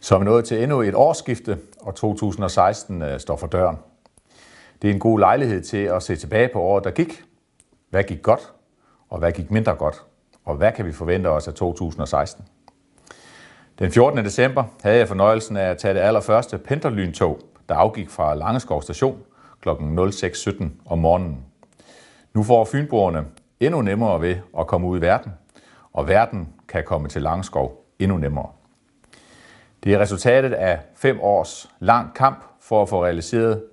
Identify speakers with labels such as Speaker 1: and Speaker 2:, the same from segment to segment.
Speaker 1: Så er vi nået til endnu et årsskifte, og 2016 øh, står for døren. Det er en god lejlighed til at se tilbage på året, der gik. Hvad gik godt, og hvad gik mindre godt, og hvad kan vi forvente os af 2016? Den 14. december havde jeg fornøjelsen af at tage det allerførste pendlerlyntog, der afgik fra Langeskov station kl. 06.17 om morgenen. Nu får fynboerne endnu nemmere ved at komme ud i verden, og verden kan komme til Langeskov endnu nemmere. Det er resultatet af fem års lang kamp for at få realiseret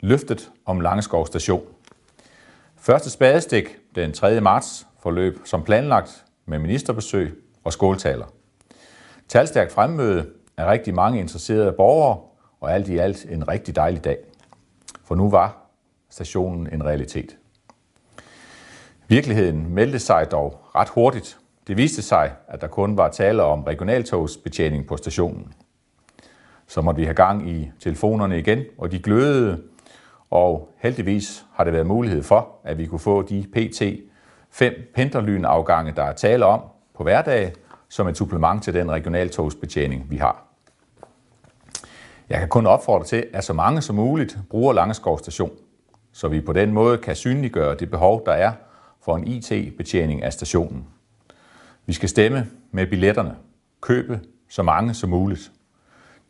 Speaker 1: løftet om Langeskov station. Første spadestik den 3. marts forløb som planlagt med ministerbesøg og skåltaler. Talstærk fremmøde af rigtig mange interesserede borgere og alt i alt en rigtig dejlig dag. For nu var stationen en realitet. Virkeligheden meldte sig dog ret hurtigt det viste sig, at der kun var tale om regionaltogsbetjening på stationen. Så måtte vi have gang i telefonerne igen, og de glødede, og heldigvis har det været mulighed for, at vi kunne få de PT fem pendlerlynafgange, der er tale om på hverdag, som et supplement til den regionaltogsbetjening, vi har. Jeg kan kun opfordre til, at så mange som muligt bruger Langeskov station, så vi på den måde kan synliggøre det behov, der er for en IT-betjening af stationen. Vi skal stemme med billetterne. Købe så mange som muligt.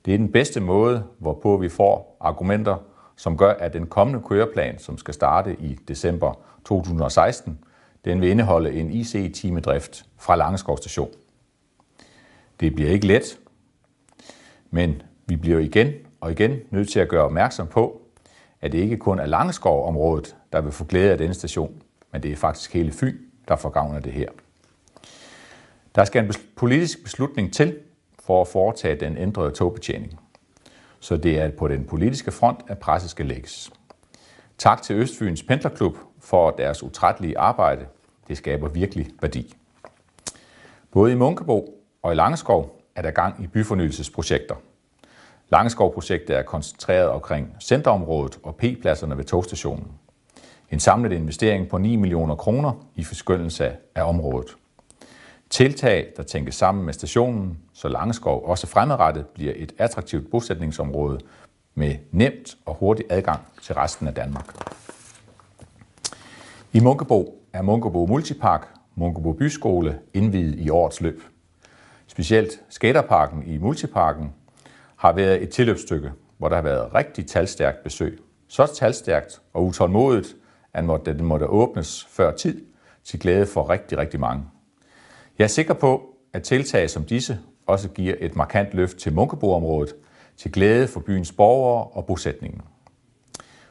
Speaker 1: Det er den bedste måde, hvorpå vi får argumenter, som gør, at den kommende køreplan, som skal starte i december 2016, den vil indeholde en IC-timedrift fra Langeskov station. Det bliver ikke let, men vi bliver igen og igen nødt til at gøre opmærksom på, at det ikke kun er Langeskov-området, der vil få glæde af denne station, men det er faktisk hele Fyn, der får gavn af det her. Der skal en politisk beslutning til for at foretage den ændrede togbetjening. Så det er på den politiske front, at presset skal lægges. Tak til Østfyns Pendlerklub for deres utrættelige arbejde. Det skaber virkelig værdi. Både i Munkebo og i Langeskov er der gang i byfornyelsesprojekter. Langeskov-projektet er koncentreret omkring centerområdet og P-pladserne ved togstationen. En samlet investering på 9 millioner kroner i forskyndelse af området. Tiltag, der tænkes sammen med stationen, så Langeskov også fremadrettet bliver et attraktivt bosætningsområde med nemt og hurtig adgang til resten af Danmark. I Munkebo er Munkebo Multipark, Munkebo Byskole indviet i årets løb. Specielt skaterparken i Multiparken har været et tilløbsstykke, hvor der har været rigtig talstærkt besøg. Så talstærkt og utålmodigt, at den måtte åbnes før tid, til glæde for rigtig, rigtig mange. Jeg er sikker på, at tiltag som disse også giver et markant løft til Munkeboområdet, til glæde for byens borgere og bosætningen.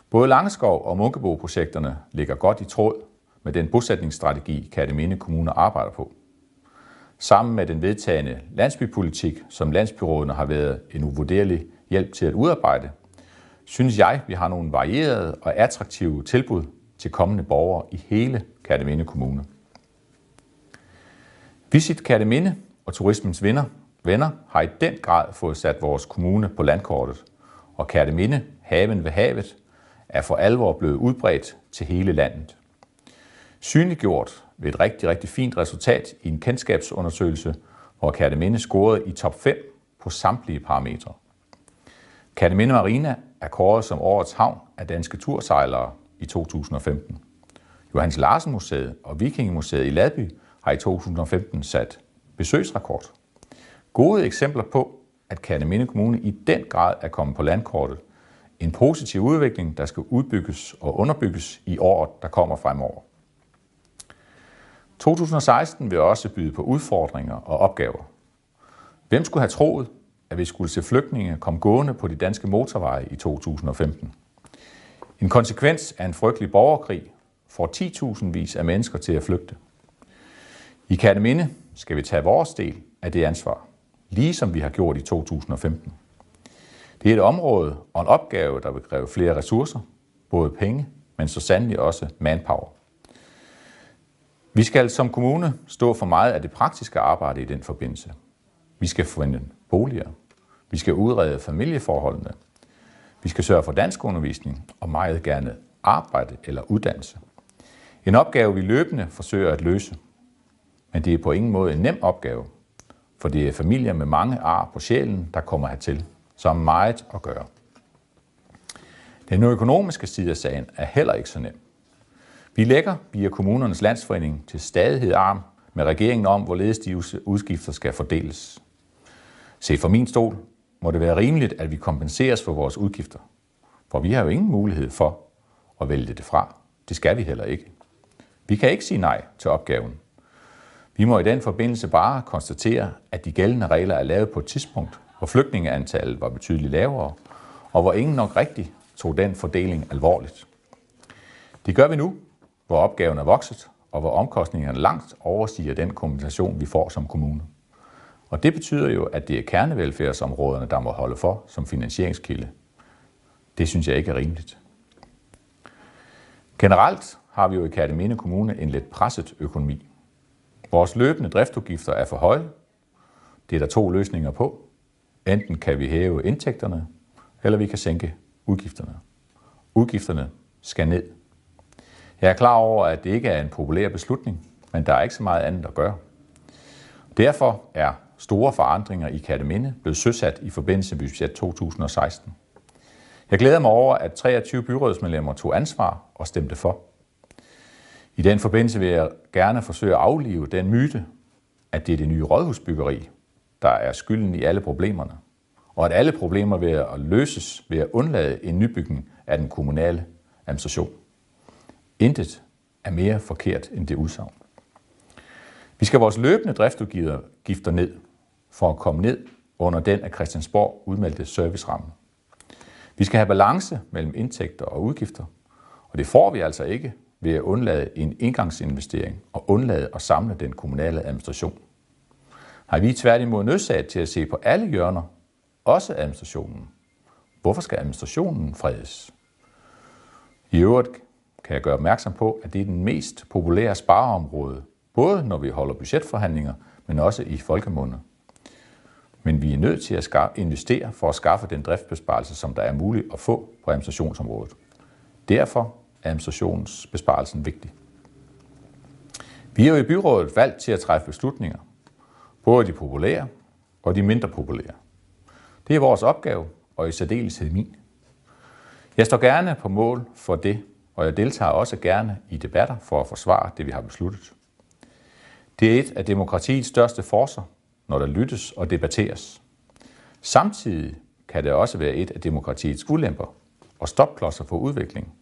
Speaker 1: Både Langeskov og Munkebo-projekterne ligger godt i tråd med den bosætningsstrategi, Kateminde Kommune arbejder på. Sammen med den vedtagende landsbypolitik, som landsbyrådene har været en uvurderlig hjælp til at udarbejde, synes jeg, vi har nogle varierede og attraktive tilbud til kommende borgere i hele Kateminde Kommune. Visit Kærteminde og turismens vinder, venner har i den grad fået sat vores kommune på landkortet, og Kærteminde, haven ved havet, er for alvor blevet udbredt til hele landet. Synliggjort ved et rigtig, rigtig fint resultat i en kendskabsundersøgelse, hvor Kærteminde scorede i top 5 på samtlige parametre. Kærteminde Marina er kåret som årets havn af danske tursejlere i 2015. Johannes Larsen Museet og Vikingemuseet i Ladby har i 2015 sat besøgsrekord. Gode eksempler på, at Kerneminde Kommune i den grad er kommet på landkortet. En positiv udvikling, der skal udbygges og underbygges i året, der kommer fremover. 2016 vil også byde på udfordringer og opgaver. Hvem skulle have troet, at vi skulle se flygtninge komme gående på de danske motorveje i 2015? En konsekvens af en frygtelig borgerkrig får 10.000 vis af mennesker til at flygte. I Katteminde skal vi tage vores del af det ansvar, ligesom vi har gjort i 2015. Det er et område og en opgave, der vil kræve flere ressourcer, både penge, men så sandelig også manpower. Vi skal som kommune stå for meget af det praktiske arbejde i den forbindelse. Vi skal finde boliger. Vi skal udrede familieforholdene. Vi skal sørge for dansk undervisning og meget gerne arbejde eller uddannelse. En opgave, vi løbende forsøger at løse – men det er på ingen måde en nem opgave, for det er familier med mange ar på sjælen, der kommer hertil, som har meget at gøre. Den økonomiske side af sagen er heller ikke så nem. Vi lægger via kommunernes landsforening til stadighed arm med regeringen om, hvorledes de udskifter skal fordeles. Se fra min stol må det være rimeligt, at vi kompenseres for vores udgifter. For vi har jo ingen mulighed for at vælge det fra. Det skal vi heller ikke. Vi kan ikke sige nej til opgaven, vi må i den forbindelse bare konstatere, at de gældende regler er lavet på et tidspunkt, hvor flygtningeantallet var betydeligt lavere, og hvor ingen nok rigtig tog den fordeling alvorligt. Det gør vi nu, hvor opgaven er vokset, og hvor omkostningerne langt overstiger den kompensation, vi får som kommune. Og det betyder jo, at det er kernevelfærdsområderne, der må holde for som finansieringskilde. Det synes jeg ikke er rimeligt. Generelt har vi jo i Kærteminde Kommune en lidt presset økonomi. Vores løbende driftsudgifter er for høje. Det er der to løsninger på. Enten kan vi hæve indtægterne, eller vi kan sænke udgifterne. Udgifterne skal ned. Jeg er klar over, at det ikke er en populær beslutning, men der er ikke så meget andet at gøre. Derfor er store forandringer i Kateminde blevet søsat i forbindelse med budget 2016. Jeg glæder mig over, at 23 byrådsmedlemmer tog ansvar og stemte for. I den forbindelse vil jeg gerne forsøge at aflive den myte, at det er det nye rådhusbyggeri, der er skylden i alle problemerne, og at alle problemer vil at løses ved at undlade en nybygning af den kommunale administration. Intet er mere forkert end det udsagn. Vi skal vores løbende driftsudgifter ned for at komme ned under den af Christiansborg udmeldte serviceramme. Vi skal have balance mellem indtægter og udgifter, og det får vi altså ikke, ved at undlade en indgangsinvestering og undlade at samle den kommunale administration. Har vi tværtimod nødsat til at se på alle hjørner, også administrationen. Hvorfor skal administrationen fredes? I øvrigt kan jeg gøre opmærksom på, at det er den mest populære spareområde, både når vi holder budgetforhandlinger, men også i folkemunde. Men vi er nødt til at investere for at skaffe den driftsbesparelse, som der er muligt at få på administrationsområdet. Derfor administrationsbesparelsen vigtig. Vi har jo i byrådet valgt til at træffe beslutninger, både de populære og de mindre populære. Det er vores opgave, og i særdeleshed min. Jeg står gerne på mål for det, og jeg deltager også gerne i debatter for at forsvare det, vi har besluttet. Det er et af demokratiets største forser, når der lyttes og debatteres. Samtidig kan det også være et af demokratiets ulemper og stopklodser for udvikling,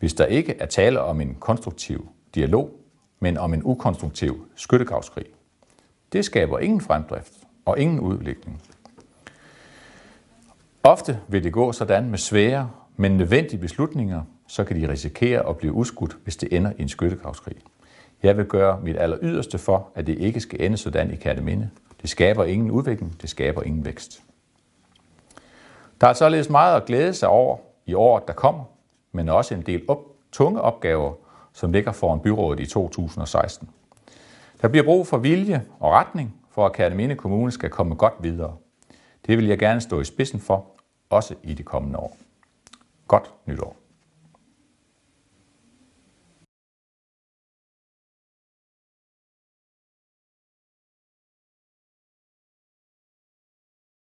Speaker 1: hvis der ikke er tale om en konstruktiv dialog, men om en ukonstruktiv skyttegravskrig. Det skaber ingen fremdrift og ingen udvikling. Ofte vil det gå sådan med svære, men nødvendige beslutninger, så kan de risikere at blive udskudt, hvis det ender i en skyttegravskrig. Jeg vil gøre mit aller yderste for, at det ikke skal ende sådan i Kataminde. Det skaber ingen udvikling, det skaber ingen vækst. Der er således meget at glæde sig over i året, der kommer, men også en del op, tunge opgaver, som ligger foran byrådet i 2016. Der bliver brug for vilje og retning, for at Kærteminde Kommune skal komme godt videre. Det vil jeg gerne stå i spidsen for, også i det kommende år. Godt nytår.